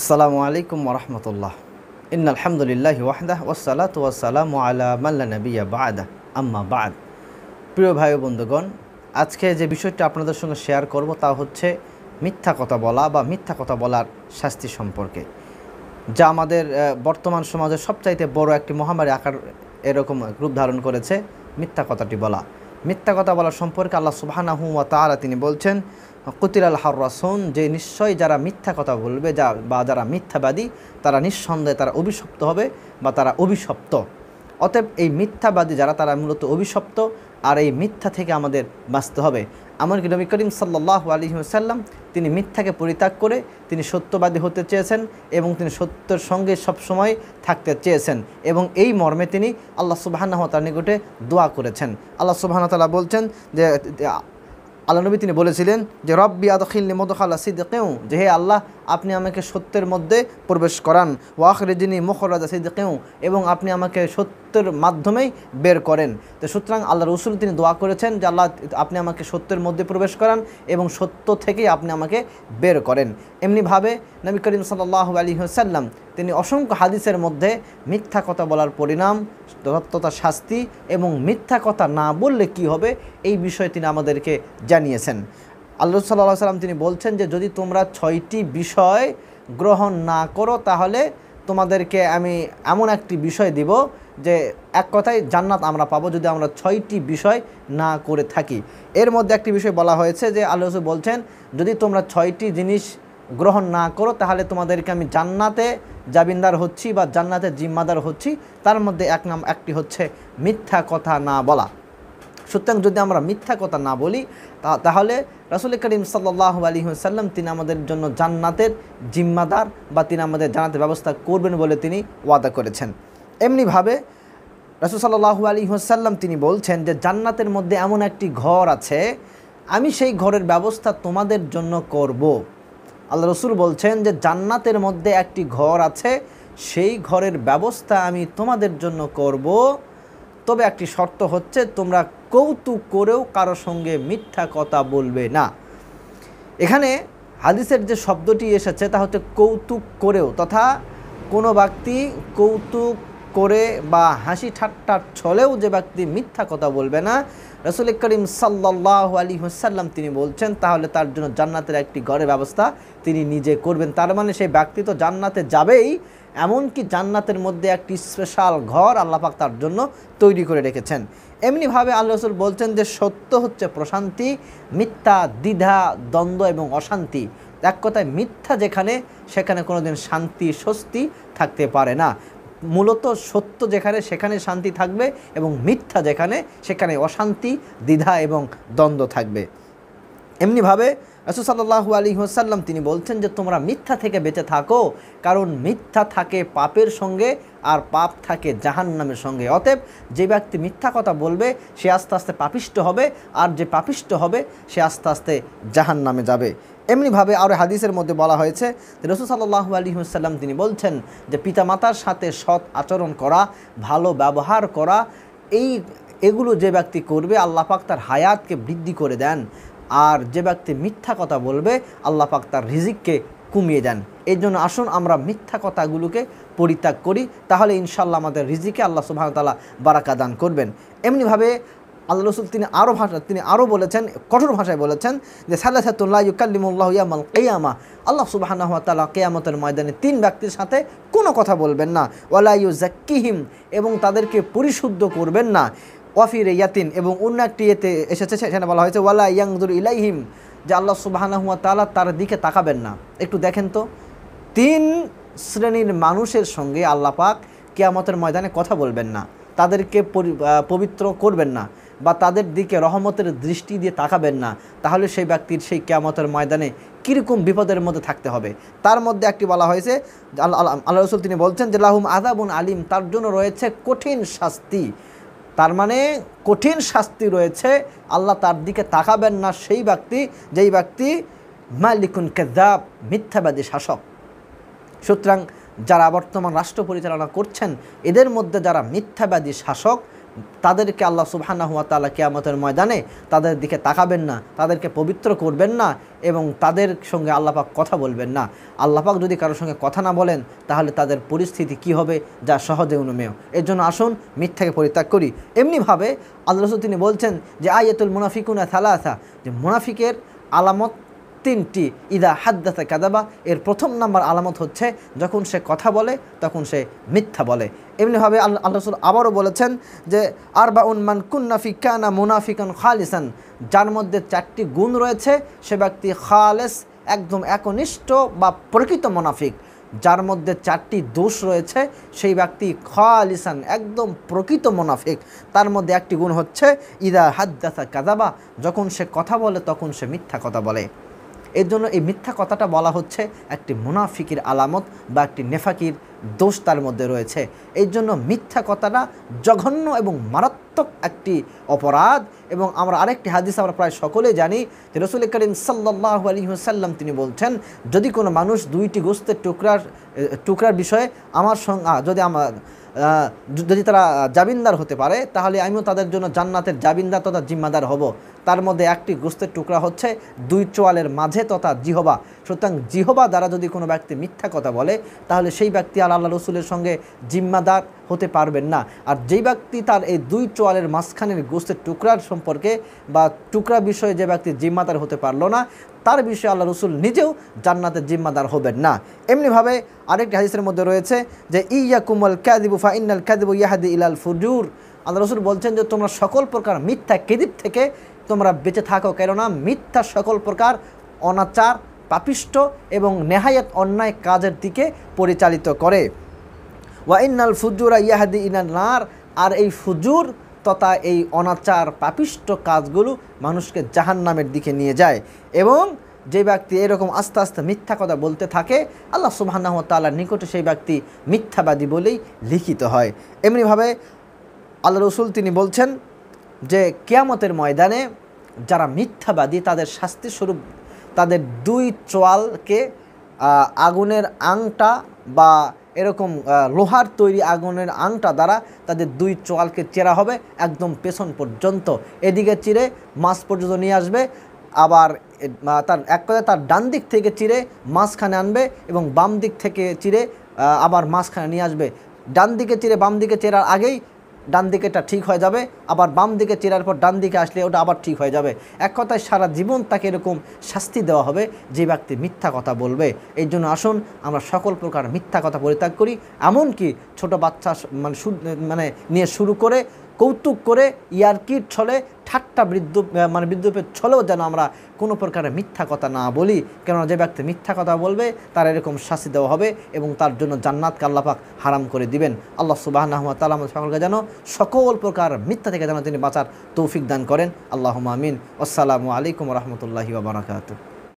আসসালামু আলাইকুম ওরহমতুল্লাহ ইন আলহামদুলিল্লাহ ওয়াহদাহ ওসালাত ওয়াসালাম আলা মাল্লা নবিয়া বাদা আম্মা বাদ প্রিয় ভাই বন্ধুগণ আজকে যে বিষয়টা আপনাদের সঙ্গে শেয়ার করব তা হচ্ছে মিথ্যা কথা বলা বা মিথ্যা কথা বলার শাস্তি সম্পর্কে যা আমাদের বর্তমান সমাজে সবচাইতে বড় একটি মহামারী আকার এরকম রূপ ধারণ করেছে মিথ্যা কথাটি বলা মিথ্যা কথা বলার সম্পর্কে আল্লাহ সুবাহানাহু ওয়া তালা তিনি বলছেন কুতির আল হারাসন যে নিশ্চয়ই যারা মিথ্যা কথা বলবে যা বা যারা মিথ্যাবাদী তারা নিঃসন্দেহে তারা অভিশপ্ত হবে বা তারা অভিশপ্ত অতএব এই মিথ্যাবাদী যারা তারা মূলত অভিশপ্ত আর এই মিথ্যা থেকে আমাদের বাঁচতে হবে এমনকি নবী করিম সাল্লাহ আলহিহসাল্লাম তিনি মিথ্যাকে পরিত্যাগ করে তিনি সত্যবাদী হতে চেয়েছেন এবং তিনি সত্যের সঙ্গে সবসময় থাকতে চেয়েছেন এবং এই মর্মে তিনি আল্লাহ সুবাহান্নাহ তার নিকটে দোয়া করেছেন আল্লাহ সুবাহানা তালা বলছেন যে আল্লাহ নবী তিনি বলেছিলেন যে রব্বি আদখিল নিমদখাল সিদ্দিকেও যে হে আল্লাহ আপনি আমাকে সত্যের মধ্যে প্রবেশ করান ওয়াখরেজিনী মুখরাজা সিদ্দিকেও এবং আপনি আমাকে সত্যের মাধ্যমেই বের করেন তো সুতরাং আল্লাহ রসুল তিনি দোয়া করেছেন যে আল্লাহ আপনি আমাকে সত্যের মধ্যে প্রবেশ করান এবং সত্য থেকেই আপনি আমাকে বের করেন এমনিভাবে নবী করিম সাল্লাহ আলী সাল্লাম তিনি অসংখ্য হাদিসের মধ্যে মিথ্যা কথা বলার পরিণাম দত্ততা শাস্তি এবং মিথ্যা কথা না বললে কি হবে এই বিষয়ে তিনি আমাদেরকে জানিয়েছেন আল্লাহ সাল্লাহ সাল্লাম তিনি বলছেন যে যদি তোমরা ছয়টি বিষয় গ্রহণ না করো তাহলে তোমাদেরকে আমি এমন একটি বিষয় দিব যে এক কথায় জান্নাত আমরা পাবো যদি আমরা ছয়টি বিষয় না করে থাকি এর মধ্যে একটি বিষয় বলা হয়েছে যে আল্লাহ রসুল বলছেন যদি তোমরা ছয়টি জিনিস গ্রহণ না করো তাহলে তোমাদেরকে আমি জান্নাতে জাবিনদার হচ্ছি বা জান্নাতে জিম্মাদার হচ্ছি তার মধ্যে এক নাম একটি হচ্ছে মিথ্যা কথা না বলা সুতরাং যদি আমরা মিথ্যা কথা না বলি তা তাহলে রাসুল করিম সাল্লাহ আলী সাল্লাম তিনি আমাদের জন্য জান্নাতের জিম্মাদার বা তিনি আমাদের জানাতের ব্যবস্থা করবেন বলে তিনি ওয়াদা করেছেন এমনিভাবে রাসুল সাল্লাহু আলী হুসাল্লাম তিনি বলছেন যে জান্নাতের মধ্যে এমন একটি ঘর আছে আমি সেই ঘরের ব্যবস্থা তোমাদের জন্য করব। আল্লাহ রসুল বলছেন যে জান্নাতের মধ্যে একটি ঘর আছে সেই ঘরের ব্যবস্থা আমি তোমাদের জন্য করব তবে একটি শর্ত হচ্ছে তোমরা কৌতুক করেও কারো সঙ্গে মিথ্যা কথা বলবে না এখানে হাদিসের যে শব্দটি এসেছে তা হচ্ছে কৌতুক করেও তথা কোনো ব্যক্তি কৌতুক করে বা হাসি ঠাট্টার ছলেও যে ব্যক্তি মিথ্যা কথা বলবে না রসুল করিম সাল্লাহ আলী হুসাল্লাম তিনি বলছেন তাহলে তার জন্য জান্নাতের একটি ঘরের ব্যবস্থা তিনি নিজে করবেন তার মানে সেই ব্যক্তি তো জান্নাতে যাবেই এমনকি জান্নাতের মধ্যে একটি স্পেশাল ঘর আল্লাপাক তার জন্য তৈরি করে রেখেছেন এমনিভাবে আল্লাহ রসুল বলছেন যে সত্য হচ্ছে প্রশান্তি মিথ্যা দ্বিধা দ্বন্দ্ব এবং অশান্তি এক কথায় মিথ্যা যেখানে সেখানে কোনোদিন শান্তি স্বস্তি থাকতে পারে না মূলত সত্য যেখানে সেখানে শান্তি থাকবে এবং মিথ্যা যেখানে সেখানে অশান্তি দ্বিধা এবং দ্বন্দ্ব থাকবে এমনিভাবে রসুসাল্লাহু আলী হোসাল্লাম তিনি বলছেন যে তোমরা মিথ্যা থেকে বেঁচে থাকো কারণ মিথ্যা থাকে পাপের সঙ্গে আর পাপ থাকে জাহান নামের সঙ্গে অতএব যে ব্যক্তি মিথ্যা কথা বলবে সে আস্তে আস্তে পাপিষ্ট হবে আর যে পাপিষ্ট হবে সে আস্তে আস্তে জাহান নামে যাবে এমনিভাবে আরও হাদিসের মধ্যে বলা হয়েছে রসুল সাল্লাহ আলী হুসাল্লাম তিনি বলছেন যে পিতামাতার সাথে সৎ আচরণ করা ভালো ব্যবহার করা এই এগুলো যে ব্যক্তি করবে আল্লাপাক তার হায়াতকে বৃদ্ধি করে দেন আর যে ব্যক্তি মিথ্যা কথা বলবে আল্লাহ পাক তার রিজিককে কমিয়ে দেন এই জন্য আসুন আমরা মিথ্যা কথাগুলোকে পরিত্যাগ করি তাহলে ইনশাল্লাহ আমাদের রিজিকে আল্লাহ সুবাহতাল্লাহ বারাকা দান করবেন এমনিভাবে আল্লাহ রসুল তিনি আরও ভাষা তিনি আরও বলেছেন কঠোর ভাষায় বলেছেন যে ইউ ইউকাল্লিমুল্লাহ ইয়ামাল কেয়ামা আল্লাহ সুবাহানাহ তালা কেয়ামতের ময়দানে তিন ব্যক্তির সাথে কোনো কথা বলবেন না ওয়ালা ইউ জাক্কিহিম এবং তাদেরকে পরিশুদ্ধ করবেন না ওয়াফিরে ইয়াতিন এবং অন্য একটি ইয়েতে এসেছে সেখানে বলা হয়েছে ওয়ালা ইয়াংদুর ইলাইহিম যে আল্লাহ সুবাহানাহুয়া তালা তার দিকে তাকাবেন না একটু দেখেন তো তিন শ্রেণীর মানুষের সঙ্গে আল্লাহ পাক কেয়ামতের ময়দানে কথা বলবেন না তাদেরকে পবিত্র করবেন না বা তাদের দিকে রহমতের দৃষ্টি দিয়ে তাকাবেন না তাহলে সেই ব্যক্তির সেই কেয়ামতের ময়দানে কীরকম বিপদের মধ্যে থাকতে হবে তার মধ্যে একটি বলা হয়েছে আল্লাহ রসুল তিনি বলছেন যে লাহুম আদাবুন আলিম তার জন্য রয়েছে কঠিন শাস্তি তার মানে কঠিন শাস্তি রয়েছে আল্লাহ তার দিকে তাকাবেন না সেই ব্যক্তি যেই ব্যক্তি মালিকুন কেজাব মিথ্যাবাদী শাসক সুতরাং যারা বর্তমান রাষ্ট্র পরিচালনা করছেন এদের মধ্যে যারা মিথ্যাবাদী শাসক তাদেরকে আল্লাহ সুবহানা হুয়া তালা কেয়ামতের ময়দানে তাদের দিকে তাকাবেন না তাদেরকে পবিত্র করবেন না এবং তাদের সঙ্গে আল্লাপাক কথা বলবেন না আল্লাপাক যদি কারোর সঙ্গে কথা না বলেন তাহলে তাদের পরিস্থিতি কি হবে যা সহজে অনুমেয় এর জন্য আসুন মিথ্যাকে পরিত্যাগ করি এমনিভাবে আল্লাহ রসুল তিনি বলছেন যে আয়াতুল মুনাফিকুনা থালা আসা যে মুনাফিকের আলামত তিনটি ইদা হাদ্দাতে কাদাবা এর প্রথম নাম্বার আলামত হচ্ছে যখন সে কথা বলে তখন সে মিথ্যা বলে এমনিভাবে আল্লাহ রসুল আবারও বলেছেন যে আরবা উন্মান কুন্নাফি কানা মুনাফিকান খালিসান যার মধ্যে চারটি গুণ রয়েছে সে ব্যক্তি খালেস একদম একনিষ্ঠ বা প্রকৃত মুনাফিক যার মধ্যে চারটি দোষ রয়েছে সেই ব্যক্তি খালিসান একদম প্রকৃত মোনাফিক তার মধ্যে একটি গুণ হচ্ছে ইদা হাদ্দাসা কাদাবা যখন সে কথা বলে তখন সে মিথ্যা কথা বলে এর জন্য এই মিথ্যা কথাটা বলা হচ্ছে একটি মুনাফিকির আলামত বা একটি নেফাকির দোষ তার মধ্যে রয়েছে এর জন্য মিথ্যা কথাটা জঘন্য এবং মারাত্মক একটি অপরাধ এবং আমরা আরেকটি হাদিস আমরা প্রায় সকলে জানি যে রসুল করিম সাল্লাহ আলী হুসাল্লাম তিনি বলছেন যদি কোনো মানুষ দুইটি গোস্তের টুকরার টুকরার বিষয়ে আমার সঙ্গে যদি আমার যদি তারা জাবিনদার হতে পারে তাহলে আমিও তাদের জন্য জান্নাতের জাবিনদার তথা জিম্মাদার হব তার মধ্যে একটি গোস্তের টুকরা হচ্ছে দুই চোয়ালের মাঝে তথা জিহবা সুতরাং জিহবা দ্বারা যদি কোনো ব্যক্তি মিথ্যা কথা বলে তাহলে সেই ব্যক্তি আর আল্লাহ রসুলের সঙ্গে জিম্মাদার হতে পারবেন না আর যেই ব্যক্তি তার এই দুই চোয়ালের মাঝখানের গোস্তের টুকরার সম্পর্কে বা টুকরা বিষয়ে যে ব্যক্তি জিম্মাদার হতে পারলো না তার বিষয়ে আল্লাহ রসুল নিজেও জান্নাতের জিম্মাদার হবেন না এমনিভাবে আরেকটি হাদিসের মধ্যে রয়েছে যে ইয়া কুমল ক্যাদিবু ফা ইন্নাল ক্যাদিবু ইয়াহাদি ইলাল ফুজুর আল্লাহ রসুল বলছেন যে তোমরা সকল প্রকার মিথ্যা কেদিপ থেকে তোমরা বেঁচে থাকো কেননা মিথ্যা সকল প্রকার অনাচার পাপিষ্ট এবং নেহায়াত অন্যায় কাজের দিকে পরিচালিত করে ওয়াইনাল ফুজুরা ইয়াহাদি নার আর এই ফুজুর তথা এই অনাচার পাপিষ্ট কাজগুলো মানুষকে জাহান নামের দিকে নিয়ে যায় এবং যে ব্যক্তি এরকম আস্তে আস্তে মিথ্যা কথা বলতে থাকে আল্লাহ সুবাহ তাল্লাহ নিকটে সেই ব্যক্তি মিথ্যাবাদী বলেই লিখিত হয় এমনিভাবে আল্লাহ রসুল তিনি বলছেন যে কেয়ামতের ময়দানে যারা মিথ্যাবাদী তাদের শাস্তি স্বরূপ তাদের দুই চোয়ালকে আগুনের আংটা বা এরকম লোহার তৈরি আগুনের আংটা দ্বারা তাদের দুই চোয়ালকে চেরা হবে একদম পেছন পর্যন্ত এদিকে চিরে মাছ পর্যন্ত নিয়ে আসবে আবার তার এক কথায় তার ডান দিক থেকে চিরে মাঝখানে আনবে এবং বাম দিক থেকে চিরে আবার মাঝখানে নিয়ে আসবে ডান দিকে চিরে বাম দিকে চেরার আগেই ডান দিকেটা ঠিক হয়ে যাবে আবার বাম দিকে চেরার পর ডান দিকে আসলে ওটা আবার ঠিক হয়ে যাবে এক কথায় সারা জীবন তাকে এরকম শাস্তি দেওয়া হবে যে ব্যক্তি মিথ্যা কথা বলবে এই জন্য আসুন আমরা সকল প্রকার মিথ্যা কথা পরিত্যাগ করি এমনকি ছোট বাচ্চা মানে মানে নিয়ে শুরু করে কৌতুক করে ইয়ারকির ছলে ঠাট্টা বৃদ্ধ মানে বৃদ্ধপের ছলেও যেন আমরা কোনো প্রকারের মিথ্যা কথা না বলি কেননা যে ব্যক্তি মিথ্যা কথা বলবে তার এরকম শাস্তি দেওয়া হবে এবং তার জন্য জান্নাত কাল্লাপাক হারাম করে দিবেন আল্লাহ সুবাহ তালা সকলকে যেন সকল প্রকার মিথ্যা থেকে যেন তিনি বাঁচার তৌফিক দান করেন আল্লাহ আমিন আসসালামু আলাইকুম রহমতুল্লাহি বাবরাকাতু